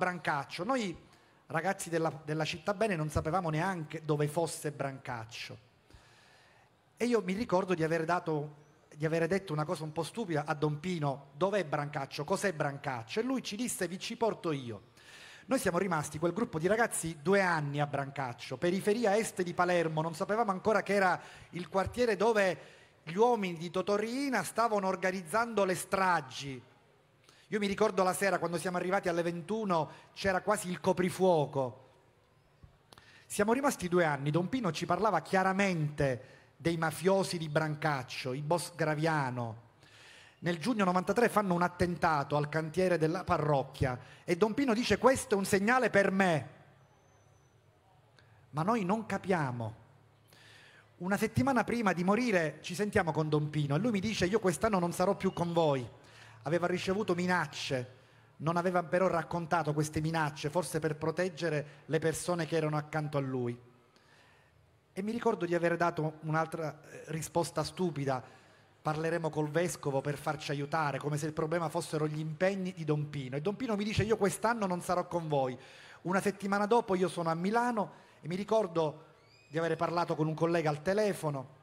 Brancaccio. Noi ragazzi della, della città bene non sapevamo neanche dove fosse Brancaccio. E io mi ricordo di aver, dato, di aver detto una cosa un po' stupida a Don Pino, dov'è Brancaccio, cos'è Brancaccio? E lui ci disse, vi ci porto io. Noi siamo rimasti, quel gruppo di ragazzi, due anni a Brancaccio, periferia est di Palermo, non sapevamo ancora che era il quartiere dove gli uomini di Totorina stavano organizzando le stragi io mi ricordo la sera quando siamo arrivati alle 21 c'era quasi il coprifuoco. Siamo rimasti due anni, Don Pino ci parlava chiaramente dei mafiosi di Brancaccio, i boss Graviano. Nel giugno 93 fanno un attentato al cantiere della parrocchia e Don Pino dice questo è un segnale per me. Ma noi non capiamo. Una settimana prima di morire ci sentiamo con Don Pino e lui mi dice io quest'anno non sarò più con voi aveva ricevuto minacce, non aveva però raccontato queste minacce, forse per proteggere le persone che erano accanto a lui. E mi ricordo di aver dato un'altra eh, risposta stupida, parleremo col vescovo per farci aiutare, come se il problema fossero gli impegni di Don Pino. E Don Pino mi dice io quest'anno non sarò con voi. Una settimana dopo io sono a Milano e mi ricordo di avere parlato con un collega al telefono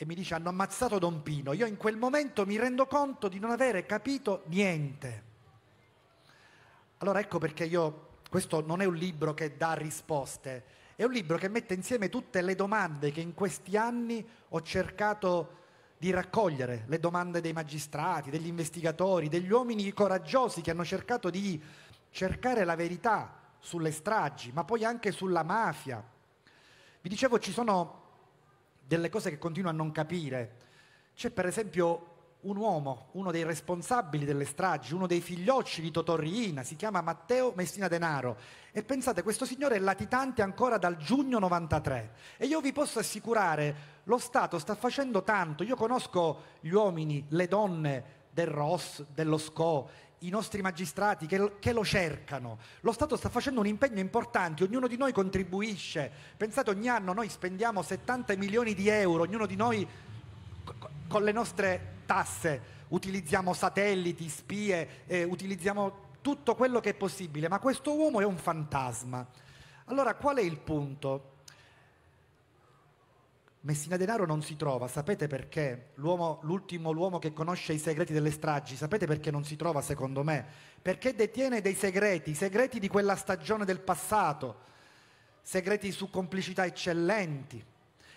e mi dice hanno ammazzato Don Pino, io in quel momento mi rendo conto di non avere capito niente. Allora ecco perché io, questo non è un libro che dà risposte, è un libro che mette insieme tutte le domande che in questi anni ho cercato di raccogliere, le domande dei magistrati, degli investigatori, degli uomini coraggiosi che hanno cercato di cercare la verità sulle stragi, ma poi anche sulla mafia. Vi dicevo, ci sono delle cose che continuo a non capire. C'è per esempio un uomo, uno dei responsabili delle stragi, uno dei figliocci di Totorriina, si chiama Matteo Messina Denaro. E pensate, questo signore è latitante ancora dal giugno 93. E io vi posso assicurare, lo Stato sta facendo tanto. Io conosco gli uomini, le donne del ROS, dello SCO, i nostri magistrati che, che, lo cercano. Lo Stato sta facendo un impegno importante, ognuno di noi contribuisce. Pensate, ogni anno noi spendiamo 70 milioni di euro, ognuno di noi con le nostre tasse utilizziamo satelliti, spie, eh, utilizziamo tutto quello che è possibile, ma questo uomo è un fantasma. Allora qual è il punto? Messina Denaro non si trova, sapete perché? L'uomo, l'ultimo uomo che conosce i segreti delle stragi, sapete perché non si trova secondo me? Perché detiene dei segreti, segreti di quella stagione del passato, segreti su complicità eccellenti.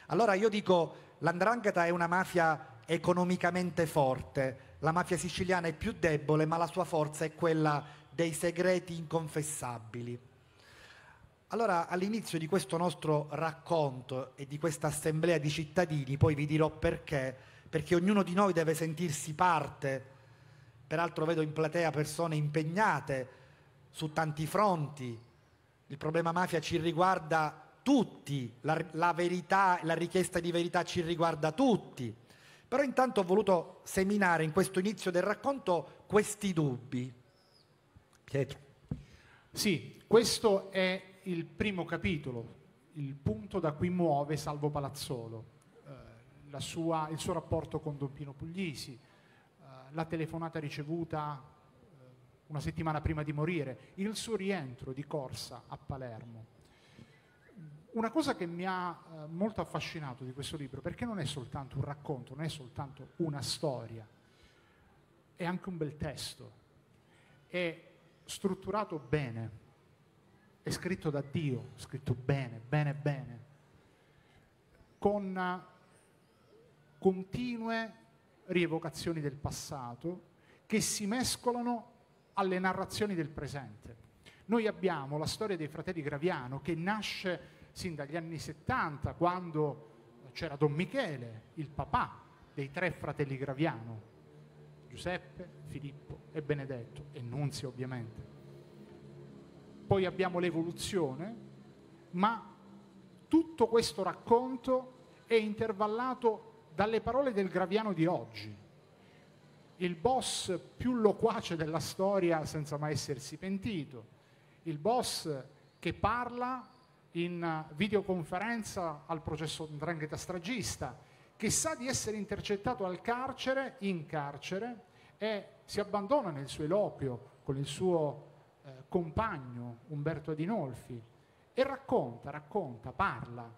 Allora io dico, l'andrangheta è una mafia economicamente forte, la mafia siciliana è più debole, ma la sua forza è quella dei segreti inconfessabili. Allora, all'inizio di questo nostro racconto e di questa assemblea di cittadini, poi vi dirò perché, perché ognuno di noi deve sentirsi parte, peraltro vedo in platea persone impegnate su tanti fronti, il problema mafia ci riguarda tutti, la, la, verità, la richiesta di verità ci riguarda tutti, però intanto ho voluto seminare in questo inizio del racconto questi dubbi. Pietro. Sì, questo è il primo capitolo, il punto da cui muove Salvo Palazzolo, eh, sua, il suo rapporto con Don Pino Puglisi, eh, la telefonata ricevuta eh, una settimana prima di morire, il suo rientro di corsa a Palermo. Una cosa che mi ha eh, molto affascinato di questo libro, perché non è soltanto un racconto, non è soltanto una storia, è anche un bel testo, è strutturato bene è scritto da Dio, scritto bene, bene, bene, con eh, continue rievocazioni del passato che si mescolano alle narrazioni del presente. Noi abbiamo la storia dei fratelli Graviano che nasce sin dagli anni 70, quando c'era Don Michele, il papà dei tre fratelli Graviano, Giuseppe, Filippo e Benedetto, e Nunzio ovviamente poi abbiamo l'evoluzione, ma tutto questo racconto è intervallato dalle parole del Graviano di oggi, il boss più loquace della storia senza mai essersi pentito, il boss che parla in videoconferenza al processo 'ndrangheta stragista, che sa di essere intercettato al carcere, in carcere, e si abbandona nel suo eloquio con il suo eh, compagno Umberto Adinolfi e racconta, racconta, parla.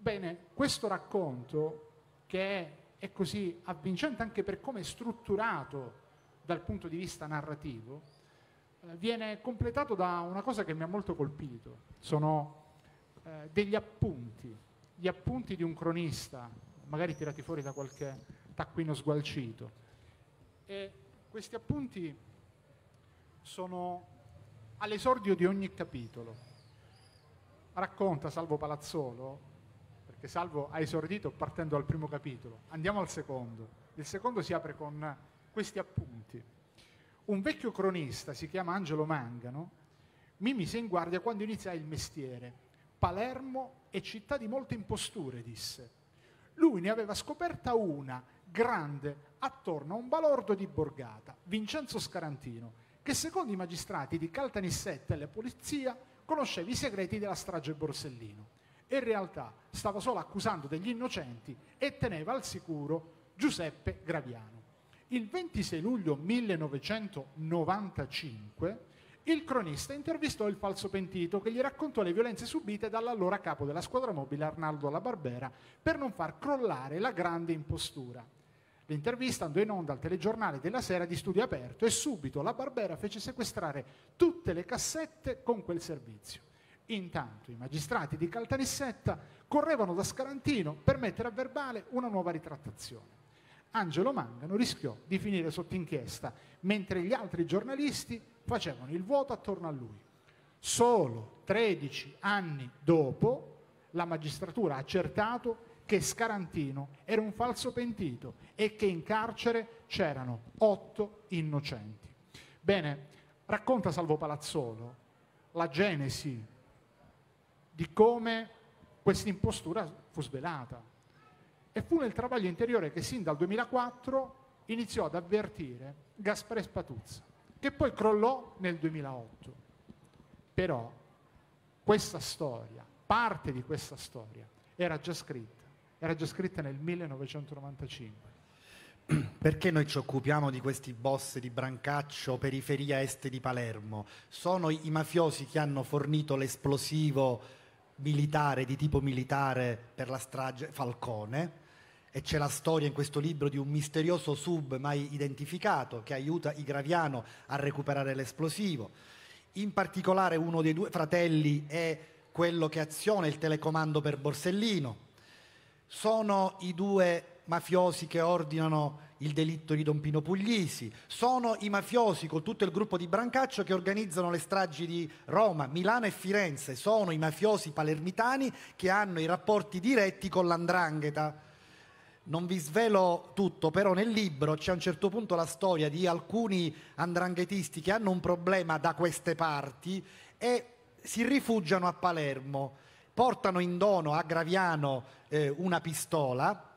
Bene, questo racconto che è, è così avvincente anche per come è strutturato dal punto di vista narrativo, eh, viene completato da una cosa che mi ha molto colpito. Sono eh, degli appunti, gli appunti di un cronista, magari tirati fuori da qualche taccuino sgualcito. E questi appunti sono all'esordio di ogni capitolo. Racconta Salvo Palazzolo, perché Salvo ha esordito partendo dal primo capitolo, andiamo al secondo. Il secondo si apre con questi appunti. Un vecchio cronista, si chiama Angelo Mangano, mi mise in guardia quando iniziai il mestiere. Palermo è città di molte imposture, disse. Lui ne aveva scoperta una, grande, attorno a un balordo di borgata, Vincenzo Scarantino, che secondo i magistrati di Caltanissetta e la polizia conosceva i segreti della strage Borsellino e in realtà stava solo accusando degli innocenti e teneva al sicuro Giuseppe Graviano. Il 26 luglio 1995 il cronista intervistò il falso pentito che gli raccontò le violenze subite dall'allora capo della squadra mobile Arnaldo La Barbera per non far crollare la grande impostura. L'intervista andò in onda al telegiornale della sera di studio aperto e subito la Barbera fece sequestrare tutte le cassette con quel servizio. Intanto i magistrati di Caltanissetta correvano da Scarantino per mettere a verbale una nuova ritrattazione. Angelo Mangano rischiò di finire sotto inchiesta, mentre gli altri giornalisti facevano il vuoto attorno a lui. Solo 13 anni dopo la magistratura ha accertato che Scarantino era un falso pentito e che in carcere c'erano otto innocenti. Bene, racconta Salvo Palazzolo la genesi di come questa impostura fu svelata. E fu nel travaglio interiore che sin dal 2004 iniziò ad avvertire Gaspare Spatuzza, che poi crollò nel 2008. Però questa storia, parte di questa storia, era già scritta era già scritta nel 1995. Perché noi ci occupiamo di questi boss di Brancaccio, periferia est di Palermo? Sono i mafiosi che hanno fornito l'esplosivo militare, di tipo militare, per la strage Falcone e c'è la storia in questo libro di un misterioso sub mai identificato che aiuta i Graviano a recuperare l'esplosivo. In particolare uno dei due fratelli è quello che aziona il telecomando per Borsellino, sono i due mafiosi che ordinano il delitto di Don Pino Puglisi, sono i mafiosi con tutto il gruppo di Brancaccio che organizzano le stragi di Roma, Milano e Firenze, sono i mafiosi palermitani che hanno i rapporti diretti con l'andrangheta. Non vi svelo tutto, però nel libro c'è a un certo punto la storia di alcuni andranghetisti che hanno un problema da queste parti e si rifugiano a Palermo portano in dono a Graviano eh, una pistola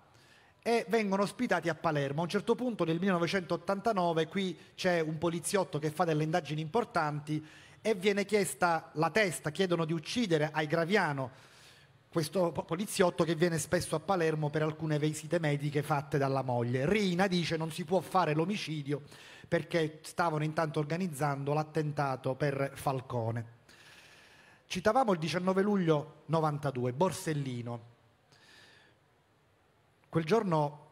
e vengono ospitati a Palermo. A un certo punto nel 1989 qui c'è un poliziotto che fa delle indagini importanti e viene chiesta la testa, chiedono di uccidere ai Graviano questo poliziotto che viene spesso a Palermo per alcune visite mediche fatte dalla moglie. Rina dice non si può fare l'omicidio perché stavano intanto organizzando l'attentato per Falcone. Citavamo il 19 luglio 92, Borsellino. Quel giorno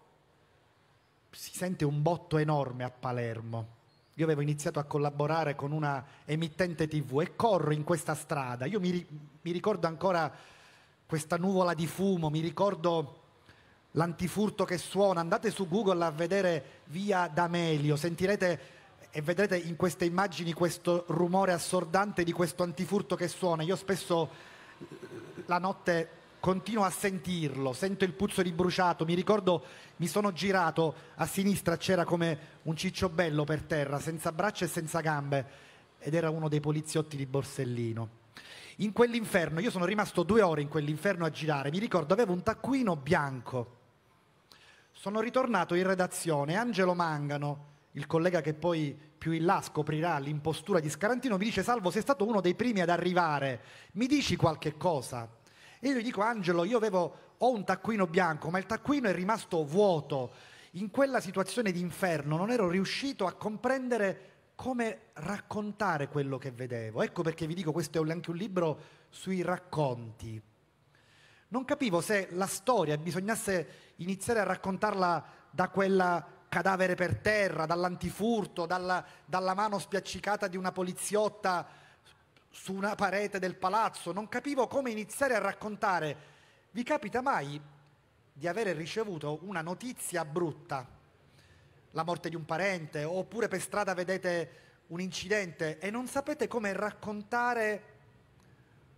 si sente un botto enorme a Palermo. Io avevo iniziato a collaborare con una emittente tv e corro in questa strada. Io mi, mi ricordo ancora questa nuvola di fumo, mi ricordo l'antifurto che suona. Andate su Google a vedere via D'Amelio, sentirete e vedrete in queste immagini questo rumore assordante di questo antifurto che suona. Io spesso eh, la notte continuo a sentirlo, sento il puzzo di bruciato, mi ricordo mi sono girato, a sinistra c'era come un ciccio bello per terra, senza braccia e senza gambe, ed era uno dei poliziotti di Borsellino. In quell'inferno, io sono rimasto due ore in quell'inferno a girare, mi ricordo avevo un taccuino bianco. Sono ritornato in redazione, Angelo Mangano, il collega che poi più in là scoprirà l'impostura di Scarantino, mi dice Salvo sei stato uno dei primi ad arrivare, mi dici qualche cosa? E io gli dico Angelo, io avevo, ho un taccuino bianco, ma il taccuino è rimasto vuoto. In quella situazione di inferno non ero riuscito a comprendere come raccontare quello che vedevo. Ecco perché vi dico, questo è anche un libro sui racconti. Non capivo se la storia bisognasse iniziare a raccontarla da quella cadavere per terra, dall'antifurto, dalla, dalla mano spiaccicata di una poliziotta su una parete del palazzo. Non capivo come iniziare a raccontare. Vi capita mai di avere ricevuto una notizia brutta? La morte di un parente, oppure per strada vedete un incidente e non sapete come raccontare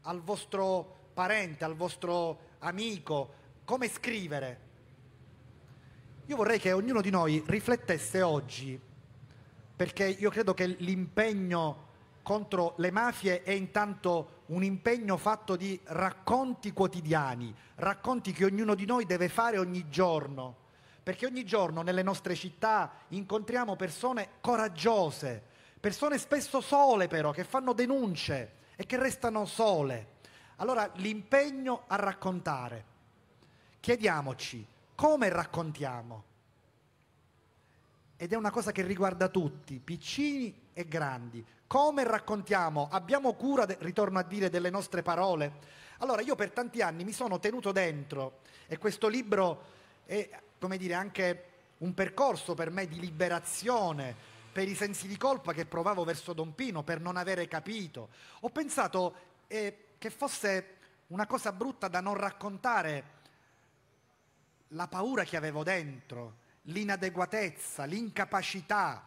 al vostro parente, al vostro amico, come scrivere. Io vorrei che ognuno di noi riflettesse oggi, perché io credo che l'impegno contro le mafie è intanto un impegno fatto di racconti quotidiani, racconti che ognuno di noi deve fare ogni giorno, perché ogni giorno nelle nostre città incontriamo persone coraggiose, persone spesso sole però, che fanno denunce e che restano sole. Allora l'impegno a raccontare. Chiediamoci come raccontiamo. Ed è una cosa che riguarda tutti, piccini e grandi. Come raccontiamo? Abbiamo cura, de- ritorno a dire, delle nostre parole? Allora io per tanti anni mi sono tenuto dentro e questo libro è, come dire, anche un percorso per me di liberazione, per i sensi di colpa che provavo verso Don Pino, per non avere capito. Ho pensato eh, che fosse una cosa brutta da non raccontare la paura che avevo dentro, l'inadeguatezza, l'incapacità.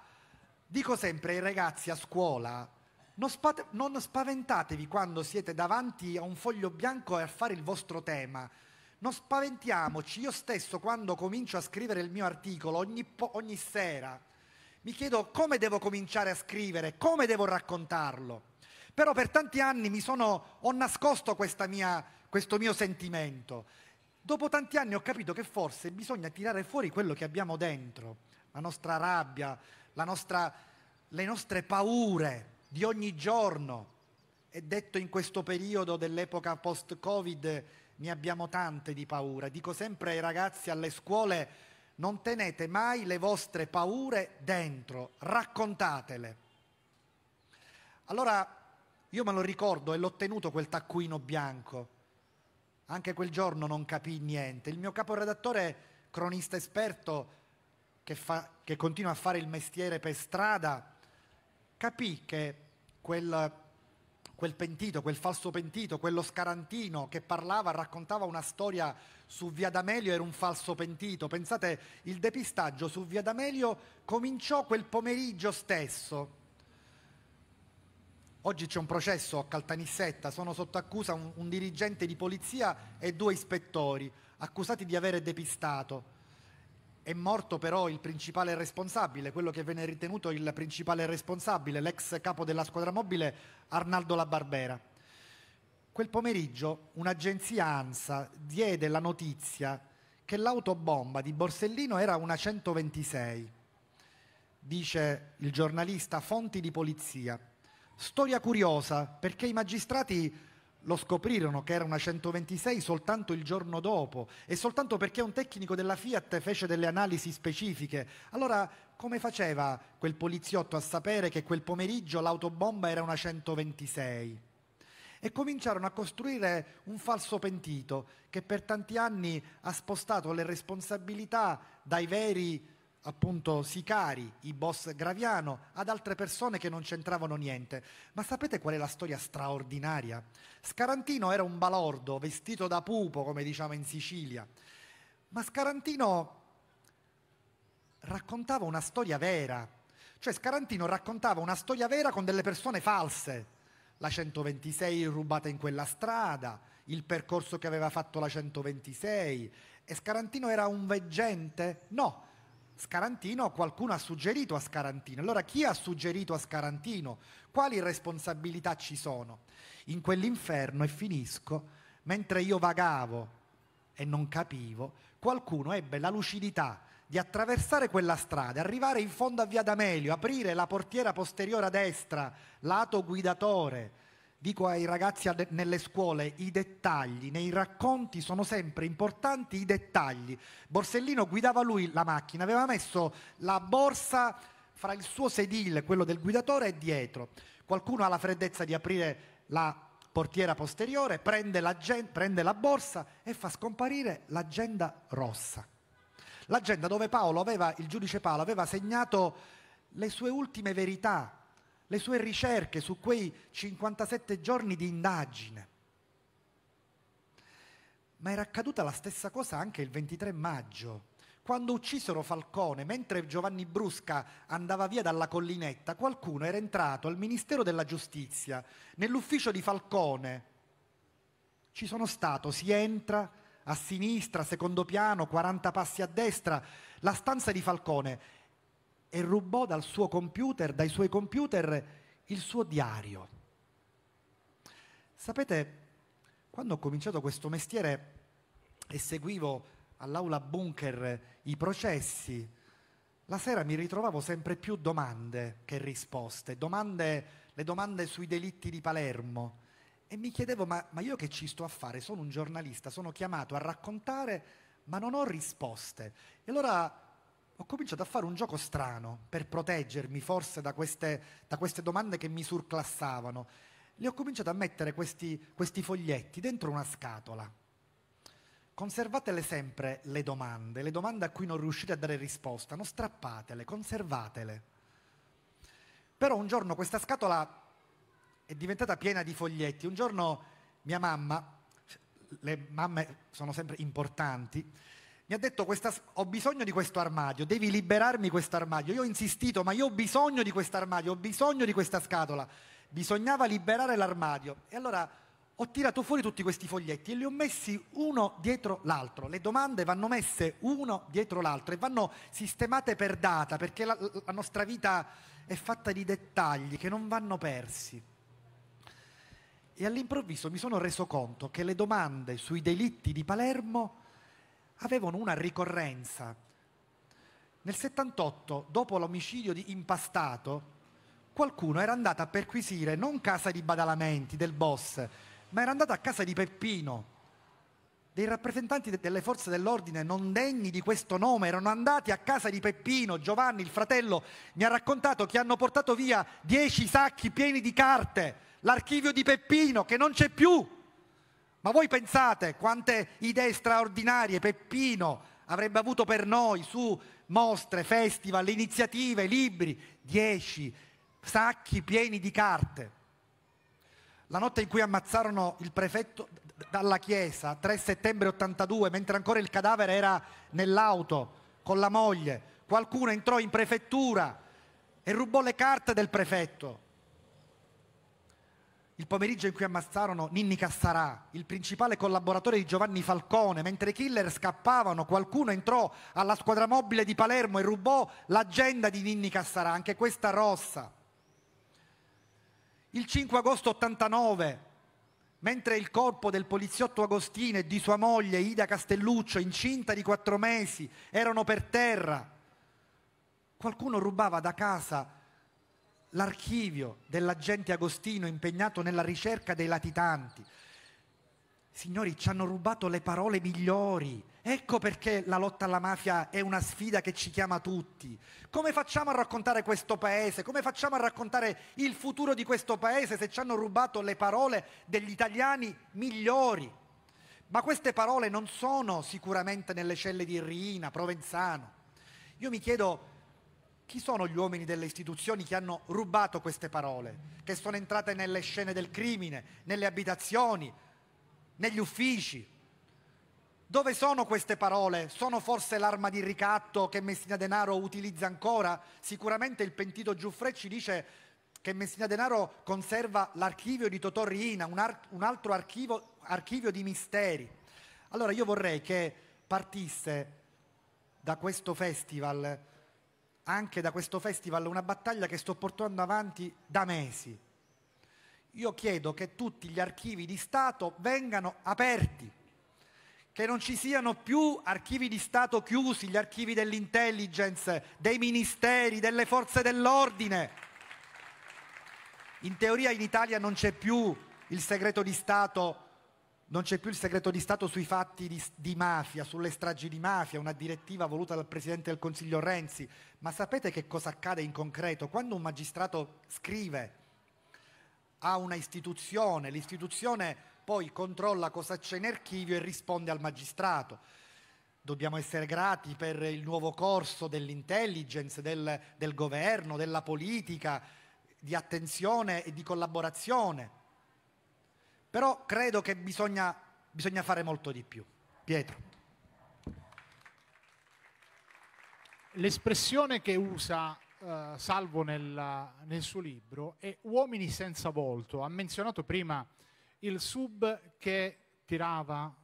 Dico sempre ai ragazzi a scuola, non, spate, non, spaventatevi quando siete davanti a un foglio bianco e a fare il vostro tema. Non spaventiamoci, io stesso quando comincio a scrivere il mio articolo, ogni, ogni sera, mi chiedo come devo cominciare a scrivere, come devo raccontarlo. Però per tanti anni sono, ho nascosto mia, questo mio sentimento Dopo tanti anni ho capito che forse bisogna tirare fuori quello che abbiamo dentro, la nostra rabbia, la nostra, le nostre paure di ogni giorno. E detto in questo periodo dell'epoca post-Covid ne abbiamo tante di paure. Dico sempre ai ragazzi alle scuole, non tenete mai le vostre paure dentro, raccontatele. Allora io me lo ricordo e l'ho tenuto quel taccuino bianco anche quel giorno non capì niente. Il mio caporedattore, cronista esperto, che, fa, che continua a fare il mestiere per strada, capì che quel, quel pentito, quel falso pentito, quello scarantino che parlava, raccontava una storia su Via D'Amelio era un falso pentito. Pensate, il depistaggio su Via D'Amelio cominciò quel pomeriggio stesso. Oggi c'è un processo a Caltanissetta, sono sotto accusa un, un, dirigente di polizia e due ispettori, accusati di avere depistato. È morto però il principale responsabile, quello che venne ritenuto il principale responsabile, l'ex capo della squadra mobile Arnaldo La Barbera. Quel pomeriggio un'agenzia ANSA diede la notizia che l'autobomba di Borsellino era una 126, dice il giornalista Fonti di Polizia. Storia curiosa, perché i magistrati lo scoprirono che era una 126 soltanto il giorno dopo e soltanto perché un tecnico della Fiat fece delle analisi specifiche. Allora, come faceva quel poliziotto a sapere che quel pomeriggio l'autobomba era una 126? E cominciarono a costruire un falso pentito che per tanti anni ha spostato le responsabilità dai veri appunto sicari, i boss Graviano, ad altre persone che non c'entravano niente. Ma sapete qual è la storia straordinaria? Scarantino era un balordo, vestito da pupo, come diciamo in Sicilia. Ma Scarantino raccontava una storia vera. Cioè Scarantino raccontava una storia vera con delle persone false. La 126 rubata in quella strada, il percorso che aveva fatto la 126. E Scarantino era un veggente? No, Scarantino qualcuno ha suggerito a Scarantino. Allora chi ha suggerito a Scarantino? Quali responsabilità ci sono? In quell'inferno, e finisco, mentre io vagavo e non capivo, qualcuno ebbe la lucidità di attraversare quella strada, arrivare in fondo a Via D'Amelio, aprire la portiera posteriore a destra, lato guidatore, dico ai ragazzi nelle scuole i dettagli, nei racconti sono sempre importanti i dettagli. Borsellino guidava lui la macchina, aveva messo la borsa fra il suo sedile, quello del guidatore, e dietro. Qualcuno ha la freddezza di aprire la portiera posteriore, prende, prende la borsa e fa scomparire l'agenda rossa. L'agenda dove Paolo aveva, il giudice Paolo aveva segnato le sue ultime verità, le sue ricerche su quei 57 giorni di indagine. Ma era accaduta la stessa cosa anche il 23 maggio, quando uccisero Falcone, mentre Giovanni Brusca andava via dalla collinetta, qualcuno era entrato al Ministero della Giustizia, nell'ufficio di Falcone. Ci sono stato, si entra a sinistra, secondo piano, 40 passi a destra, la stanza di Falcone e rubò dal suo computer, dai suoi computer, il suo diario. Sapete, quando ho cominciato questo mestiere e seguivo all'aula bunker i processi, la sera mi ritrovavo sempre più domande che risposte, domande, le domande sui delitti di Palermo. E mi chiedevo, ma, ma io che ci sto a fare? Sono un giornalista, sono chiamato a raccontare, ma non ho risposte. E allora ho cominciato a fare un gioco strano per proteggermi forse da queste, da queste domande che mi surclassavano. Le ho cominciato a mettere questi, questi foglietti dentro una scatola. Conservatele sempre le domande, le domande a cui non riuscite a dare risposta, non strappatele, conservatele. Però un giorno questa scatola è diventata piena di foglietti. Un giorno mia mamma, le mamme sono sempre importanti, mi ha detto questa, ho bisogno di questo armadio, devi liberarmi questo armadio. Io ho insistito, ma io ho bisogno di questo armadio, ho bisogno di questa scatola. Bisognava liberare l'armadio. E allora ho tirato fuori tutti questi foglietti e li ho messi uno dietro l'altro. Le domande vanno messe uno dietro l'altro e vanno sistemate per data, perché la, la nostra vita è fatta di dettagli che non vanno persi. E all'improvviso mi sono reso conto che le domande sui delitti di Palermo avevano una ricorrenza. Nel 78, dopo l'omicidio di Impastato, qualcuno era andato a perquisire non casa di Badalamenti, del boss, ma era andato a casa di Peppino. Dei rappresentanti de- delle forze dell'ordine non degni di questo nome erano andati a casa di Peppino. Giovanni, il fratello, mi ha raccontato che hanno portato via dieci sacchi pieni di carte, l'archivio di Peppino che non c'è più. Ma voi pensate quante idee straordinarie Peppino avrebbe avuto per noi su mostre, festival, iniziative, libri, dieci sacchi pieni di carte. La notte in cui ammazzarono il prefetto dalla chiesa, 3 settembre 82, mentre ancora il cadavere era nell'auto con la moglie, qualcuno entrò in prefettura e rubò le carte del prefetto il pomeriggio in cui ammazzarono Ninni Cassarà, il principale collaboratore di Giovanni Falcone, mentre i killer scappavano, qualcuno entrò alla squadra mobile di Palermo e rubò l'agenda di Ninni Cassarà, anche questa rossa. Il 5 agosto 89, mentre il corpo del poliziotto Agostino e di sua moglie Ida Castelluccio, incinta di quattro mesi, erano per terra, qualcuno rubava da casa l'archivio dell'agente Agostino impegnato nella ricerca dei latitanti. Signori, ci hanno rubato le parole migliori. Ecco perché la lotta alla mafia è una sfida che ci chiama tutti. Come facciamo a raccontare questo paese? Come facciamo a raccontare il futuro di questo paese se ci hanno rubato le parole degli italiani migliori? Ma queste parole non sono sicuramente nelle celle di Riina, Provenzano. Io mi chiedo chi sono gli uomini delle istituzioni che hanno rubato queste parole, che sono entrate nelle scene del crimine, nelle abitazioni, negli uffici? Dove sono queste parole? Sono forse l'arma di ricatto che Messina Denaro utilizza ancora? Sicuramente il pentito Giuffre ci dice che Messina Denaro conserva l'archivio di Totò Riina, un, ar- un altro archivo, archivio di misteri. Allora io vorrei che partisse da questo festival anche da questo festival una battaglia che sto portando avanti da mesi. Io chiedo che tutti gli archivi di Stato vengano aperti, che non ci siano più archivi di Stato chiusi, gli archivi dell'intelligence, dei ministeri, delle forze dell'ordine. In teoria in Italia non c'è più il segreto di Stato non c'è più il segreto di Stato sui fatti di, di, mafia, sulle stragi di mafia, una direttiva voluta dal Presidente del Consiglio Renzi, ma sapete che cosa accade in concreto? Quando un magistrato scrive a una istituzione, l'istituzione poi controlla cosa c'è in archivio e risponde al magistrato. Dobbiamo essere grati per il nuovo corso dell'intelligence, del, del governo, della politica, di attenzione e di collaborazione però credo che bisogna, bisogna fare molto di più. Pietro. L'espressione che usa Uh, salvo nel, nel, suo libro, è Uomini senza volto. Ha menzionato prima il sub che tirava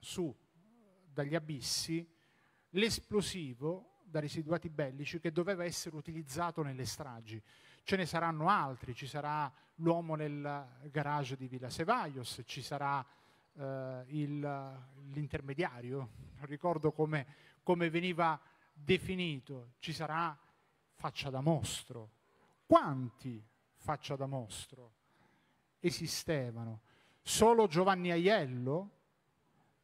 su dagli abissi l'esplosivo da residuati bellici che doveva essere utilizzato nelle stragi ce ne saranno altri, ci sarà l'uomo nel garage di Villa Sevaios, ci sarà eh, il, l'intermediario, non ricordo come, come veniva definito, ci sarà faccia da mostro. Quanti faccia da mostro esistevano? Solo Giovanni Aiello?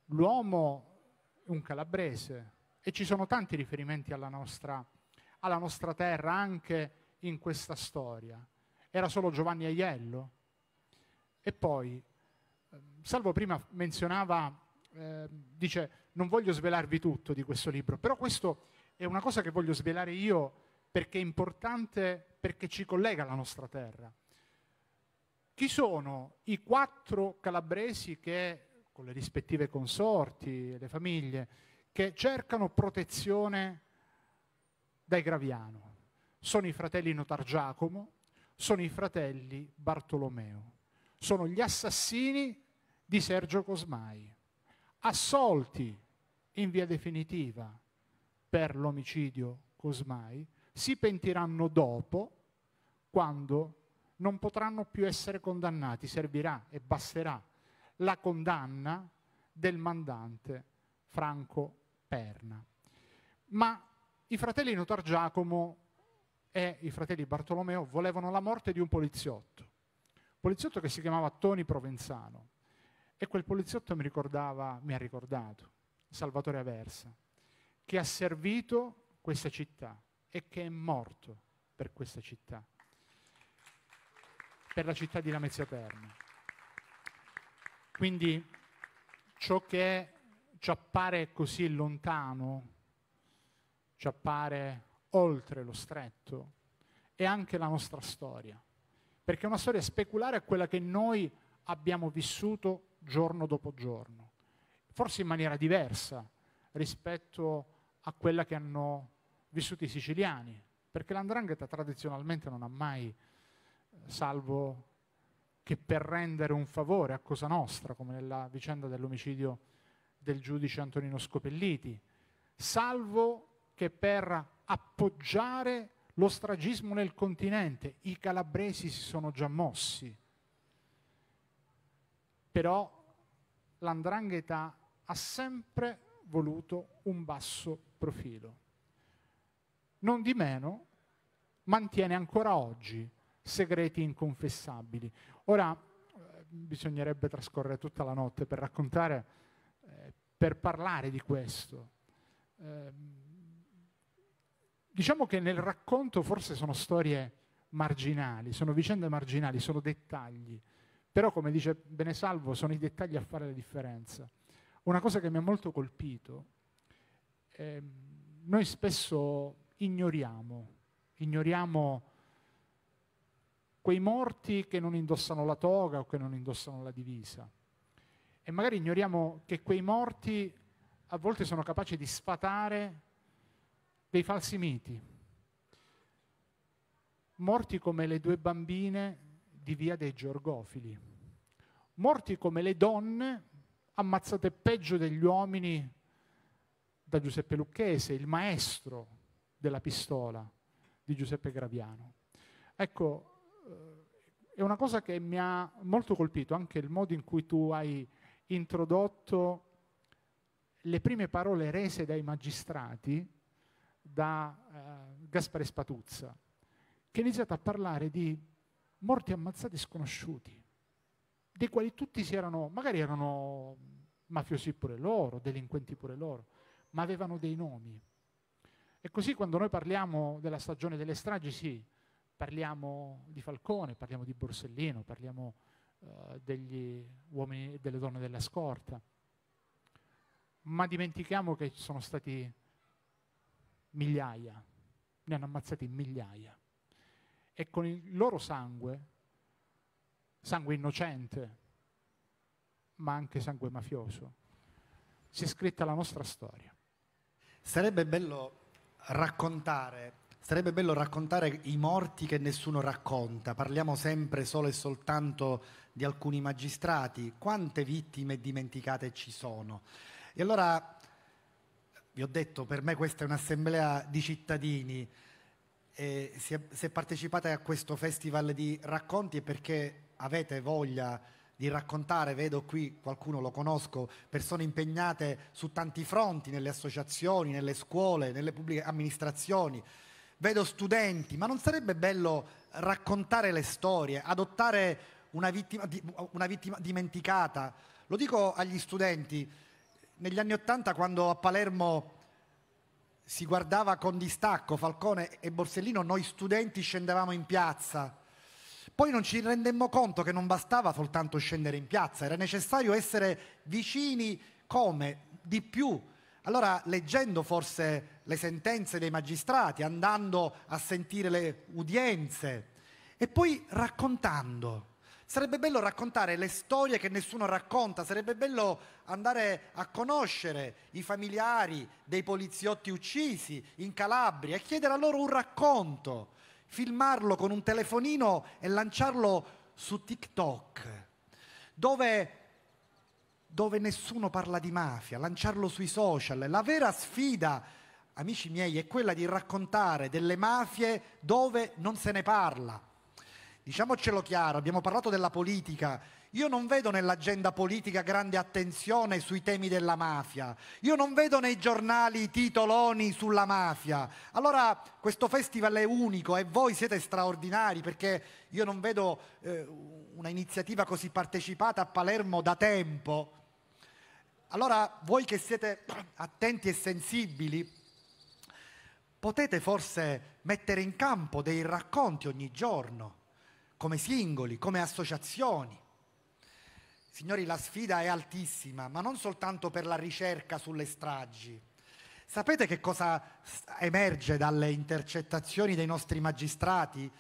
L'uomo un calabrese e ci sono tanti riferimenti alla nostra, alla nostra terra, anche in questa storia? Era solo Giovanni Aiello? E poi, ehm, Salvo prima menzionava, eh, dice, non voglio svelarvi tutto di questo libro, però questo è una cosa che voglio svelare io perché è importante, perché ci collega alla nostra terra. Chi sono i quattro calabresi che, con le rispettive consorti e le famiglie, che cercano protezione dai Graviano? sono i fratelli Notar Giacomo, sono i fratelli Bartolomeo, sono gli assassini di Sergio Cosmai, assolti in via definitiva per l'omicidio Cosmai, si pentiranno dopo quando non potranno più essere condannati, servirà e basterà la condanna del mandante Franco Perna. Ma i fratelli Notar Giacomo e i fratelli Bartolomeo volevano la morte di un poliziotto, poliziotto che si chiamava Toni Provenzano. E quel poliziotto mi, mi ha ricordato, Salvatore Aversa, che ha servito questa città e che è morto per questa città, per la città di Lamezia Terme. Quindi ciò che ci appare così lontano, ci appare oltre lo stretto è anche la nostra storia, perché una storia speculare è quella che noi abbiamo vissuto giorno dopo giorno, forse in maniera diversa rispetto a quella che hanno vissuto i siciliani, perché l'andrangheta tradizionalmente non ha mai, eh, salvo che per rendere un favore a Cosa Nostra, come nella vicenda dell'omicidio del giudice Antonino Scopelliti, salvo che per appoggiare lo stragismo nel continente. I calabresi si sono già mossi. Però l'andrangheta ha sempre voluto un basso profilo. Non di meno mantiene ancora oggi segreti inconfessabili. Ora eh, bisognerebbe trascorrere tutta la notte per raccontare, eh, per parlare di questo. Eh, diciamo che nel racconto forse sono storie marginali, sono vicende marginali, sono dettagli, però come dice Benesalvo sono i dettagli a fare la differenza. Una cosa che mi ha molto colpito, eh, noi spesso ignoriamo, ignoriamo quei morti che non indossano la toga o che non indossano la divisa e magari ignoriamo che quei morti a volte sono capaci di sfatare dei falsi miti, morti come le due bambine di via dei Giorgofili, morti come le donne ammazzate peggio degli uomini da Giuseppe Lucchese, il maestro della pistola di Giuseppe Graviano. Ecco, eh, è una cosa che mi ha molto colpito, anche il modo in cui tu hai introdotto le prime parole rese dai magistrati da eh, Gaspare Spatuzza, che ha iniziato a parlare di morti ammazzati sconosciuti, dei quali tutti si erano, magari erano mafiosi pure loro, delinquenti pure loro, ma avevano dei nomi. E così quando noi parliamo della stagione delle stragi, sì, parliamo di Falcone, parliamo di Borsellino, parliamo eh, degli uomini e delle donne della scorta, ma dimentichiamo che ci sono stati migliaia, ne hanno ammazzati migliaia. E con il loro sangue, sangue innocente, ma anche sangue mafioso, si è scritta la nostra storia. Sarebbe bello raccontare Sarebbe bello raccontare i morti che nessuno racconta, parliamo sempre solo e soltanto di alcuni magistrati, quante vittime dimenticate ci sono. E allora vi ho detto, per me questa è un'assemblea di cittadini. E se, se partecipate a questo festival di racconti è perché avete voglia di raccontare, vedo qui qualcuno lo conosco, persone impegnate su tanti fronti, nelle associazioni, nelle scuole, nelle pubbliche amministrazioni, vedo studenti, ma non sarebbe bello raccontare le storie, adottare una vittima, una vittima dimenticata? Lo dico agli studenti, negli anni Ottanta quando a Palermo si guardava con distacco Falcone e Borsellino, noi studenti scendevamo in piazza. Poi non ci rendemmo conto che non bastava soltanto scendere in piazza, era necessario essere vicini come? Di più. Allora, leggendo forse le sentenze dei magistrati, andando a sentire le udienze e poi raccontando. Sarebbe bello raccontare le storie che nessuno racconta, sarebbe bello andare a conoscere i familiari dei poliziotti uccisi in Calabria e chiedere a loro un racconto, filmarlo con un telefonino e lanciarlo su TikTok, dove, dove nessuno parla di mafia, lanciarlo sui social. La vera sfida, amici miei, è quella di raccontare delle mafie dove non se ne parla Diciamocelo chiaro, abbiamo parlato della politica. Io non vedo nell'agenda politica grande attenzione sui temi della mafia. Io non vedo nei giornali titoloni sulla mafia. Allora questo festival è unico e voi siete straordinari perché io non vedo eh, una iniziativa così partecipata a Palermo da tempo. Allora voi che siete attenti e sensibili, potete forse mettere in campo dei racconti ogni giorno come singoli, come associazioni. Signori, la sfida è altissima, ma non soltanto per la ricerca sulle stragi. Sapete che cosa emerge dalle intercettazioni dei nostri magistrati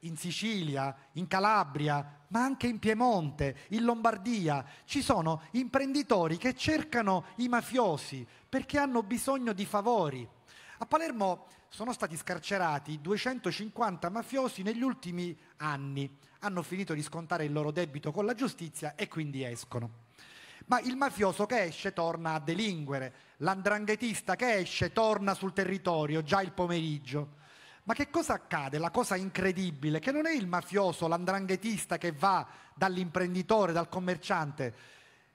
in Sicilia, in Calabria, ma anche in Piemonte, in Lombardia? Ci sono imprenditori che cercano i mafiosi perché hanno bisogno di favori a Palermo sono stati scarcerati 250 mafiosi negli ultimi anni, hanno finito di scontare il loro debito con la giustizia e quindi escono. Ma il mafioso che esce torna a delinquere, l'andranghetista che esce torna sul territorio già il pomeriggio. Ma che cosa accade? La cosa incredibile, che non è il mafioso, l'andranghetista che va dall'imprenditore, dal commerciante,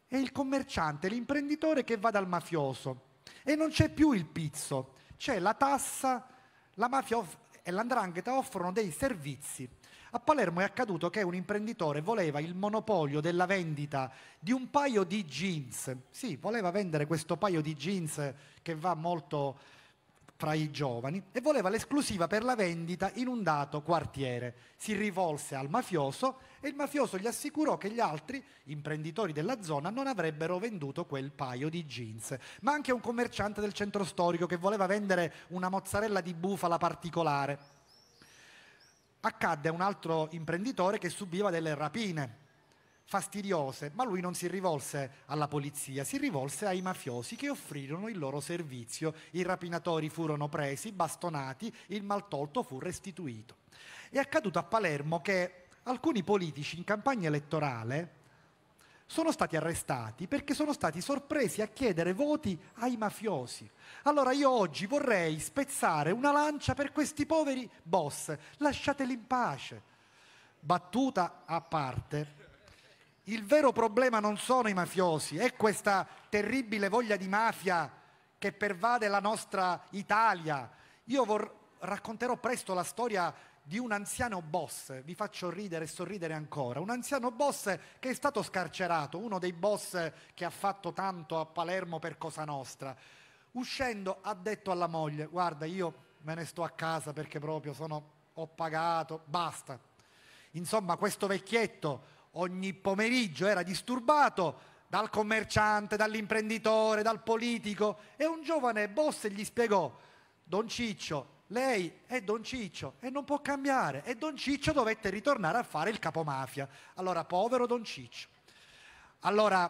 è il commerciante, l'imprenditore che va dal mafioso. E non c'è più il pizzo, c'è la tassa, la mafia off- e l'andrangheta offrono dei servizi. A Palermo è accaduto che un imprenditore voleva il monopolio della vendita di un paio di jeans. Sì, voleva vendere questo paio di jeans che va molto fra i giovani e voleva l'esclusiva per la vendita in un dato quartiere. Si rivolse al mafioso e il mafioso gli assicurò che gli altri imprenditori della zona non avrebbero venduto quel paio di jeans. Ma anche un commerciante del centro storico che voleva vendere una mozzarella di bufala particolare. Accadde a un altro imprenditore che subiva delle rapine fastidiose, ma lui non si rivolse alla polizia, si rivolse ai mafiosi che offrirono il loro servizio. I rapinatori furono presi, bastonati, il maltolto fu restituito. È accaduto a Palermo che alcuni politici in campagna elettorale sono stati arrestati perché sono stati sorpresi a chiedere voti ai mafiosi. Allora io oggi vorrei spezzare una lancia per questi poveri boss, lasciateli in pace. Battuta a parte, il vero problema non sono i mafiosi, è questa terribile voglia di mafia che pervade la nostra Italia. Io racconterò presto la storia di un anziano boss, vi faccio ridere e sorridere ancora, un anziano boss che è stato scarcerato, uno dei boss che ha fatto tanto a Palermo per Cosa Nostra. Uscendo ha detto alla moglie, guarda io me ne sto a casa perché proprio sono, ho pagato, basta. Insomma questo vecchietto ogni pomeriggio era disturbato dal commerciante, dall'imprenditore, dal politico e un giovane boss gli spiegò, Don Ciccio, lei è Don Ciccio e non può cambiare. E Don Ciccio dovette ritornare a fare il capomafia. Allora, povero Don Ciccio. Allora,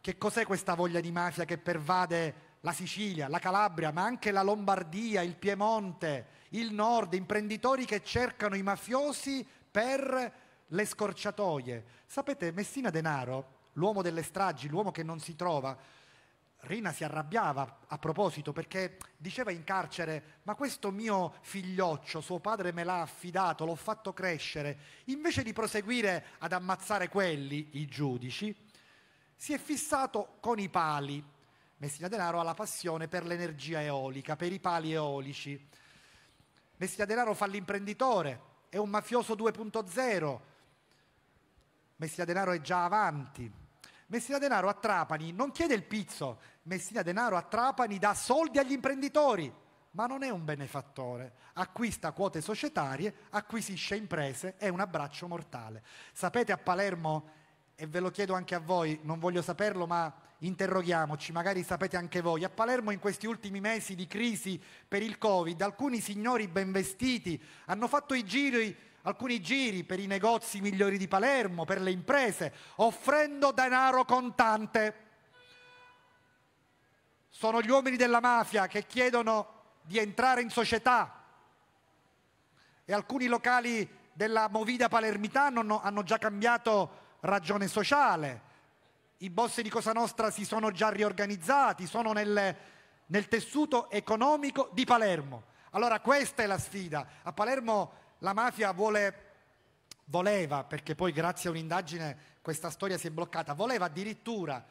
che cos'è questa voglia di mafia che pervade la Sicilia, la Calabria, ma anche la Lombardia, il Piemonte, il Nord, imprenditori che cercano i mafiosi per le scorciatoie. Sapete, Messina Denaro, l'uomo delle stragi, l'uomo che non si trova, Rina si arrabbiava a proposito perché diceva in carcere ma questo mio figlioccio suo padre me l'ha affidato, l'ho fatto crescere, invece di proseguire ad ammazzare quelli, i giudici, si è fissato con i pali. Messina Denaro ha la passione per l'energia eolica, per i pali eolici. Messina Denaro fa l'imprenditore, è un mafioso 2.0. Messina Denaro è già avanti Messina Denaro a Trapani non chiede il pizzo, Messina Denaro a Trapani dà soldi agli imprenditori, ma non è un benefattore, acquista quote societarie, acquisisce imprese, è un abbraccio mortale. Sapete a Palermo, e ve lo chiedo anche a voi, non voglio saperlo, ma interroghiamoci, magari sapete anche voi, a Palermo in questi ultimi mesi di crisi per il Covid, alcuni signori ben vestiti hanno fatto i giri alcuni giri per i negozi migliori di Palermo, per le imprese, offrendo denaro contante. Sono gli uomini della mafia che chiedono di entrare in società e alcuni locali della Movida palermitana hanno, già cambiato ragione sociale. I boss di Cosa Nostra si sono già riorganizzati, sono nel, nel tessuto economico di Palermo. Allora questa è la sfida. A Palermo la mafia vuole, voleva, perché poi grazie a un'indagine questa storia si è bloccata, voleva addirittura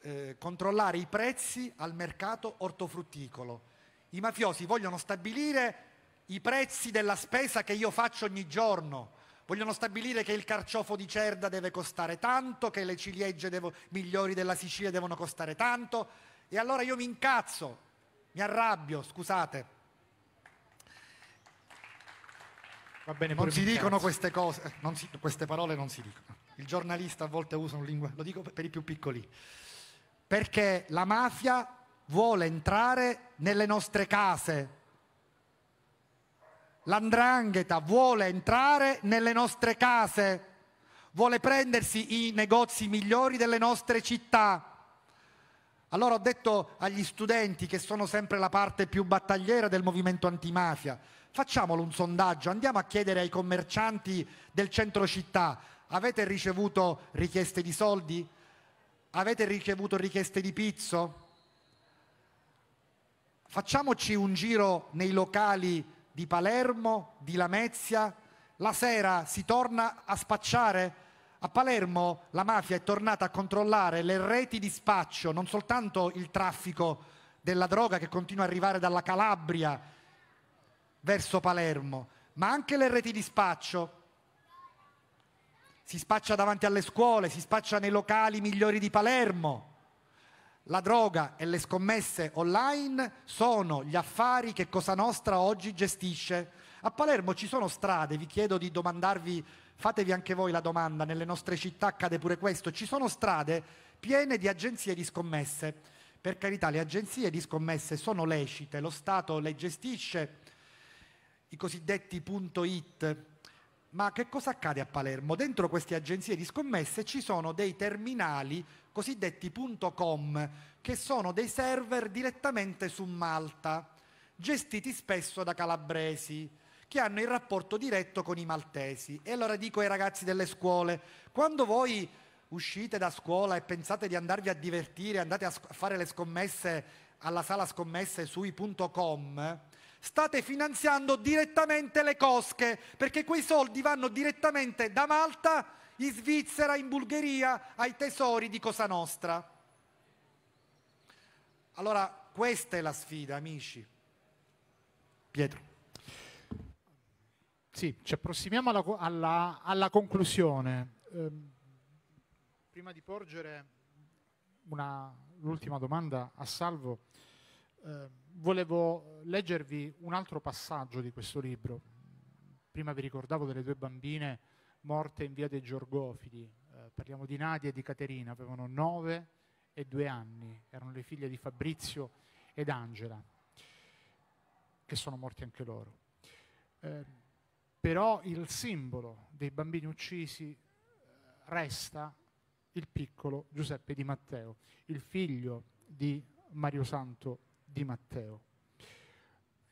eh, controllare i prezzi al mercato ortofrutticolo. I mafiosi vogliono stabilire i prezzi della spesa che io faccio ogni giorno. Vogliono stabilire che il carciofo di Cerda deve costare tanto, che le ciliegie devo, migliori della Sicilia devono costare tanto. E allora io mi incazzo, mi arrabbio, scusate. non si dicono queste cose, eh, si, queste parole non si dicono. Il giornalista a volte usa un linguaggio, lo dico per i più piccoli, perché la mafia vuole entrare nelle nostre case. L'andrangheta vuole entrare nelle nostre case, vuole prendersi i negozi migliori delle nostre città. Allora ho detto agli studenti, che sono sempre la parte più battagliera del movimento antimafia, Facciamolo un sondaggio, andiamo a chiedere ai commercianti del centro città, avete ricevuto richieste di soldi? Avete ricevuto richieste di pizzo? Facciamoci un giro nei locali di Palermo, di Lamezia. La sera si torna a spacciare? A Palermo la mafia è tornata a controllare le reti di spaccio, non soltanto il traffico della droga che continua ad arrivare dalla Calabria, verso Palermo, ma anche le reti di spaccio. Si spaccia davanti alle scuole, si spaccia nei locali migliori di Palermo. La droga e le scommesse online sono gli affari che Cosa Nostra oggi gestisce. A Palermo ci sono strade, vi chiedo di domandarvi, fatevi anche voi la domanda, nelle nostre città accade pure questo, ci sono strade piene di agenzie di scommesse. Per carità, le agenzie di scommesse sono lecite, lo Stato le gestisce i cosiddetti .it. Ma che cosa accade a Palermo? Dentro queste agenzie di scommesse ci sono dei terminali cosiddetti .com che sono dei server direttamente su Malta, gestiti spesso da calabresi che hanno il rapporto diretto con i maltesi. E allora dico ai ragazzi delle scuole, quando voi uscite da scuola e pensate di andarvi a divertire, andate a, a fare le scommesse alla sala scommesse sui.com, state finanziando direttamente le cosche, perché quei soldi vanno direttamente da Malta in Svizzera, in Bulgaria, ai tesori di Cosa Nostra. Allora, questa è la sfida, amici. Pietro. Sì, ci approssimiamo alla, alla, alla conclusione. Eh, prima di porgere l'ultima domanda a Salvo, eh, volevo leggervi un altro passaggio di questo libro. Prima vi ricordavo delle due bambine morte in via dei Giorgofili, eh, parliamo di Nadia e di Caterina, avevano 9 e 2 anni, erano le figlie di Fabrizio ed Angela, che sono morti anche loro. Eh, però il simbolo dei bambini uccisi eh, resta il piccolo Giuseppe Di Matteo, il figlio di Mario Santo di Matteo.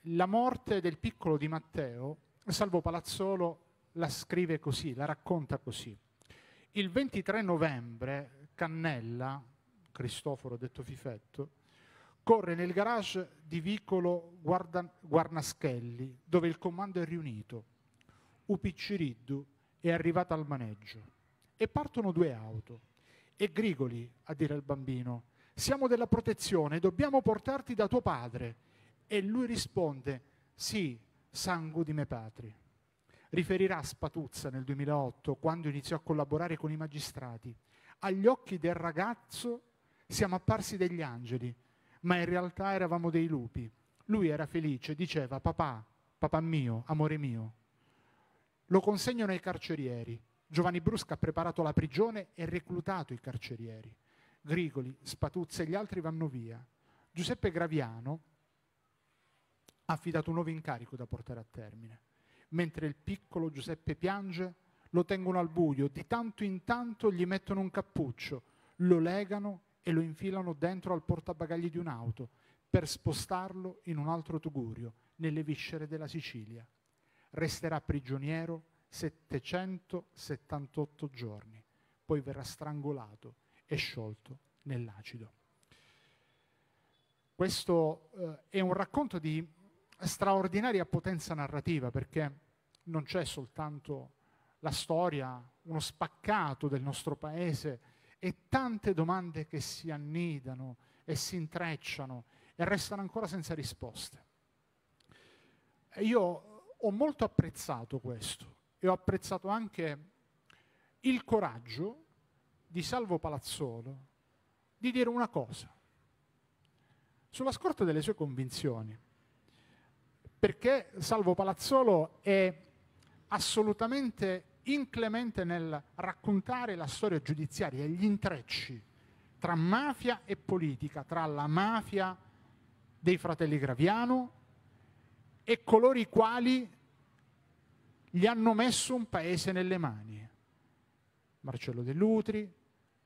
La morte del piccolo di Matteo, Salvo Palazzolo la scrive così, la racconta così. Il 23 novembre Cannella, Cristoforo detto Fifetto, corre nel garage di Vicolo Guarda- Guarnaschelli, dove il comando è riunito. Upicciriddu è arrivata al maneggio e partono due auto. E Grigoli, a dire al bambino, siamo della protezione, dobbiamo portarti da tuo padre. E lui risponde, sì, sangue di me patri. Riferirà Spatuzza nel 2008, quando iniziò a collaborare con i magistrati. Agli occhi del ragazzo siamo apparsi degli angeli, ma in realtà eravamo dei lupi. Lui era felice, diceva, papà, papà mio, amore mio. Lo consegnano ai carcerieri. Giovanni Brusca ha preparato la prigione e reclutato i carcerieri. Grigoli, Spatuzza e gli altri vanno via. Giuseppe Graviano ha affidato un nuovo incarico da portare a termine. Mentre il piccolo Giuseppe piange, lo tengono al buio, di tanto in tanto gli mettono un cappuccio, lo legano e lo infilano dentro al portabagagli di un'auto per spostarlo in un altro tugurio, nelle viscere della Sicilia. Resterà prigioniero 778 giorni, poi verrà strangolato e sciolto nell'acido. Questo eh, è un racconto di straordinaria potenza narrativa perché non c'è soltanto la storia, uno spaccato del nostro paese e tante domande che si annidano e si intrecciano e restano ancora senza risposte. Io ho molto apprezzato questo e ho apprezzato anche il coraggio di Salvo Palazzolo di dire una cosa, sulla scorta delle sue convinzioni, perché Salvo Palazzolo è assolutamente inclemente nel raccontare la storia giudiziaria e gli intrecci tra mafia e politica, tra la mafia dei fratelli Graviano e coloro i quali gli hanno messo un paese nelle mani. Marcello Dell'Utri,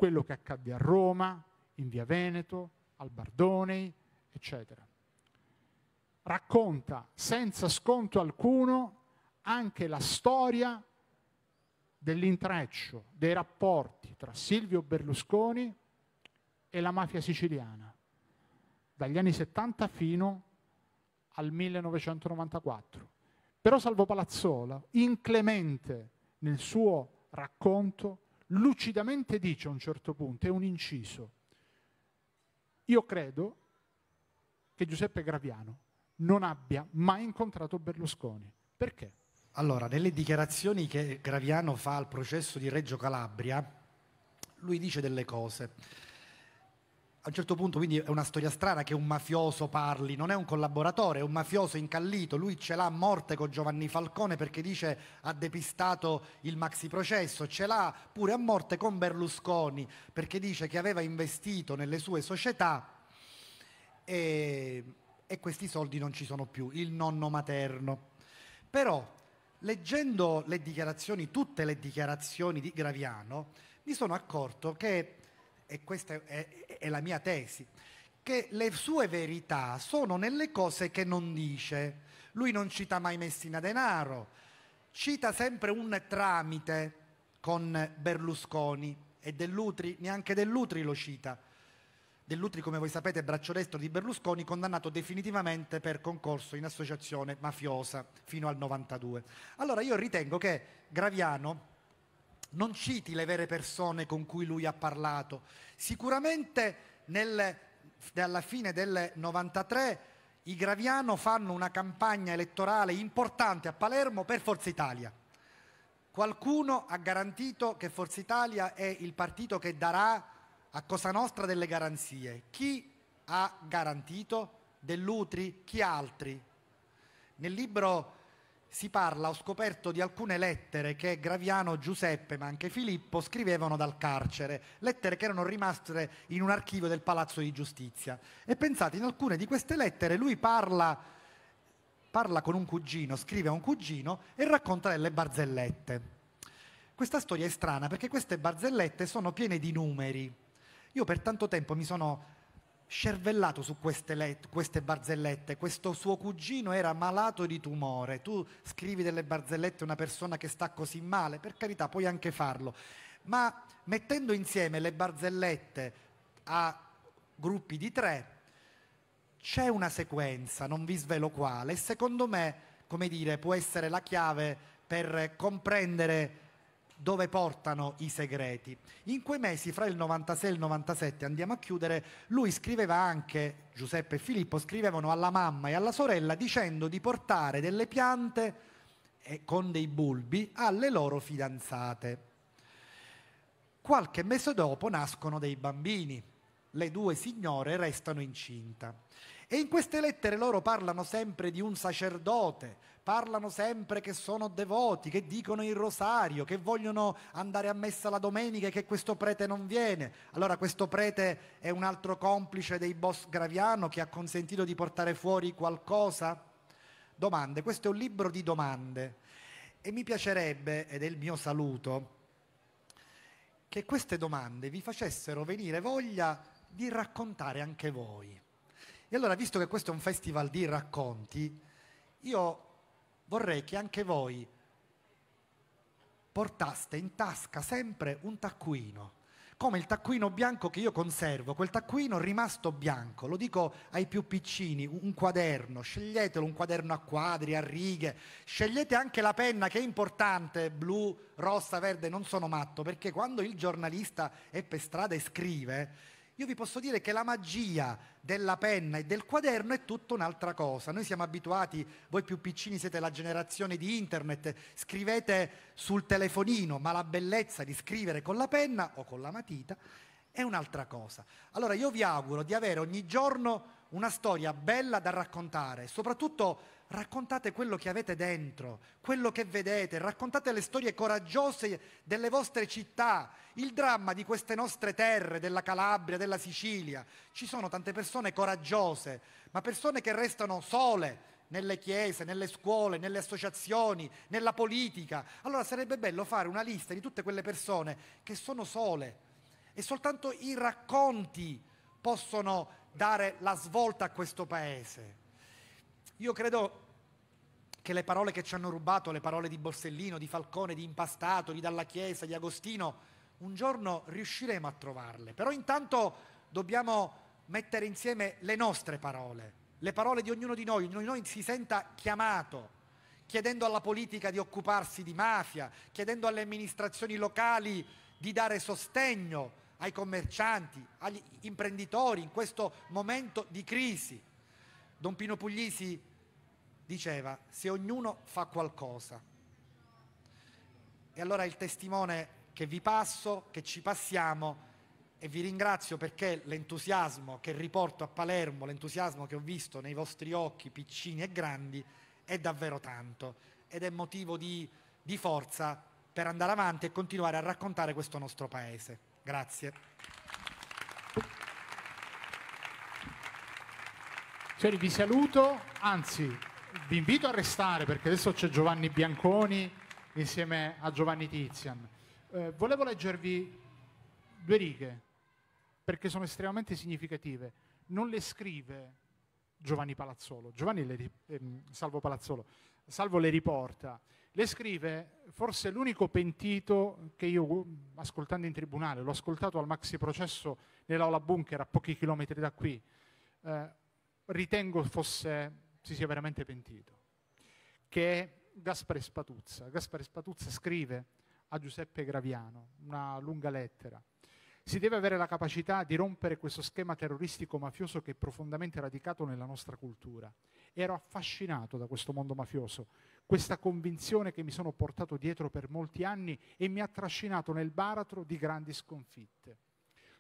quello che accadde a Roma, in via Veneto, al Bardonei, eccetera. Racconta senza sconto alcuno anche la storia dell'intreccio, dei rapporti tra Silvio Berlusconi e la mafia siciliana, dagli anni 70 fino al 1994. Però Salvo Palazzola, inclemente nel suo racconto, lucidamente dice a un certo punto, è un inciso, io credo che Giuseppe Graviano non abbia mai incontrato Berlusconi. Perché? Allora, nelle dichiarazioni che Graviano fa al processo di Reggio Calabria, lui dice delle cose a un certo punto quindi è una storia strana che un mafioso parli, non è un collaboratore, è un mafioso incallito, lui ce l'ha a morte con Giovanni Falcone perché dice ha depistato il maxi processo, ce l'ha pure a morte con Berlusconi perché dice che aveva investito nelle sue società e, e questi soldi non ci sono più, il nonno materno. Però leggendo le dichiarazioni, tutte le dichiarazioni di Graviano, mi sono accorto che, e questa è, è è la mia tesi, che le sue verità sono nelle cose che non dice. Lui non cita mai Messina Denaro, cita sempre un tramite con Berlusconi e Dell'Utri, neanche Dell'Utri lo cita. Dell'Utri, come voi sapete, è braccio destro di Berlusconi, condannato definitivamente per concorso in associazione mafiosa fino al 92. Allora io ritengo che Graviano non citi le vere persone con cui lui ha parlato. Sicuramente nel, alla fine del 93 i Graviano fanno una campagna elettorale importante a Palermo per Forza Italia. Qualcuno ha garantito che Forza Italia è il partito che darà a Cosa Nostra delle garanzie. Chi ha garantito? Dell'Utri? Chi altri? Nel libro si parla, ho scoperto di alcune lettere che Graviano, Giuseppe, ma anche Filippo scrivevano dal carcere, lettere che erano rimaste in un archivio del Palazzo di Giustizia. E pensate, in alcune di queste lettere lui parla, parla con un cugino, scrive a un cugino e racconta delle barzellette. Questa storia è strana perché queste barzellette sono piene di numeri. Io per tanto tempo mi sono scervellato su queste, let- queste, barzellette. Questo suo cugino era malato di tumore. Tu scrivi delle barzellette a una persona che sta così male, per carità, puoi anche farlo. Ma mettendo insieme le barzellette a gruppi di tre, c'è una sequenza, non vi svelo quale, secondo me, come dire, può essere la chiave per comprendere dove portano i segreti. In quei mesi, fra il 96 e il 97, andiamo a chiudere, lui scriveva anche, Giuseppe e Filippo scrivevano alla mamma e alla sorella dicendo di portare delle piante eh, con dei bulbi alle loro fidanzate. Qualche mese dopo nascono dei bambini, le due signore restano incinta e in queste lettere loro parlano sempre di un sacerdote, parlano sempre che sono devoti, che dicono il rosario, che vogliono andare a messa la domenica e che questo prete non viene. Allora questo prete è un altro complice dei boss Graviano che ha consentito di portare fuori qualcosa? Domande, questo è un libro di domande e mi piacerebbe, ed è il mio saluto, che queste domande vi facessero venire voglia di raccontare anche voi. E allora, visto che questo è un festival di racconti, io vorrei che anche voi portaste in tasca sempre un taccuino, come il taccuino bianco che io conservo, quel taccuino rimasto bianco, lo dico ai più piccini, un quaderno, sceglietelo, un quaderno a quadri, a righe, scegliete anche la penna che è importante, blu, rossa, verde, non sono matto, perché quando il giornalista è per strada e scrive, io vi posso dire che la magia della penna e del quaderno è tutta un'altra cosa. Noi siamo abituati, voi più piccini siete la generazione di internet, scrivete sul telefonino, ma la bellezza di scrivere con la penna o con la matita è un'altra cosa. Allora io vi auguro di avere ogni giorno una storia bella da raccontare, soprattutto raccontate quello che avete dentro, quello che vedete, raccontate le storie coraggiose delle vostre città, il dramma di queste nostre terre, della Calabria, della Sicilia. Ci sono tante persone coraggiose, ma persone che restano sole nelle chiese, nelle scuole, nelle associazioni, nella politica. Allora sarebbe bello fare una lista di tutte quelle persone che sono sole e soltanto i racconti possono dare la svolta a questo paese. Io credo che le parole che ci hanno rubato, le parole di Borsellino, di Falcone, di Impastato, di Dalla Chiesa, di Agostino, un giorno riusciremo a trovarle. Però intanto dobbiamo mettere insieme le nostre parole, le parole di ognuno di noi, ognuno di noi si senta chiamato, chiedendo alla politica di occuparsi di mafia, chiedendo alle amministrazioni locali di dare sostegno ai commercianti, agli imprenditori in questo momento di crisi. Don Pino Puglisi diceva, se ognuno fa qualcosa. E allora il testimone che vi passo, che ci passiamo, e vi ringrazio perché l'entusiasmo che riporto a Palermo, l'entusiasmo che ho visto nei vostri occhi piccini e grandi, è davvero tanto ed è motivo di, di forza per andare avanti e continuare a raccontare questo nostro paese. Grazie. Signori, vi saluto, anzi vi invito a restare perché adesso c'è Giovanni Bianconi insieme a Giovanni Tizian. Eh, volevo leggervi due righe perché sono estremamente significative. Non le scrive Giovanni Palazzolo, Giovanni le, ehm, Salvo Palazzolo, Salvo le riporta. Le scrive forse l'unico pentito che io, ascoltando in tribunale, l'ho ascoltato al maxi processo nell'aula bunker a pochi chilometri da qui. Eh, ritengo fosse, si sia veramente pentito, che è Gaspare Spatuzza. Gaspare Spatuzza scrive a Giuseppe Graviano una lunga lettera. Si deve avere la capacità di rompere questo schema terroristico mafioso che è profondamente radicato nella nostra cultura. Ero affascinato da questo mondo mafioso, questa convinzione che mi sono portato dietro per molti anni e mi ha trascinato nel baratro di grandi sconfitte.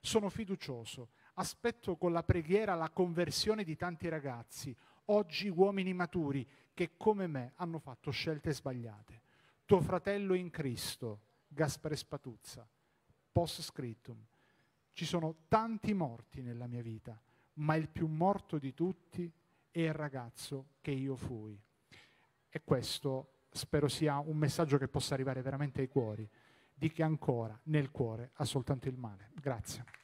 Sono fiducioso Aspetto con la preghiera la conversione di tanti ragazzi, oggi uomini maturi, che come me hanno fatto scelte sbagliate. Tuo fratello in Cristo, Gaspare Spatuzza, post scriptum. Ci sono tanti morti nella mia vita, ma il più morto di tutti è il ragazzo che io fui. E questo spero sia un messaggio che possa arrivare veramente ai cuori, di chi ancora nel cuore ha soltanto il male. Grazie.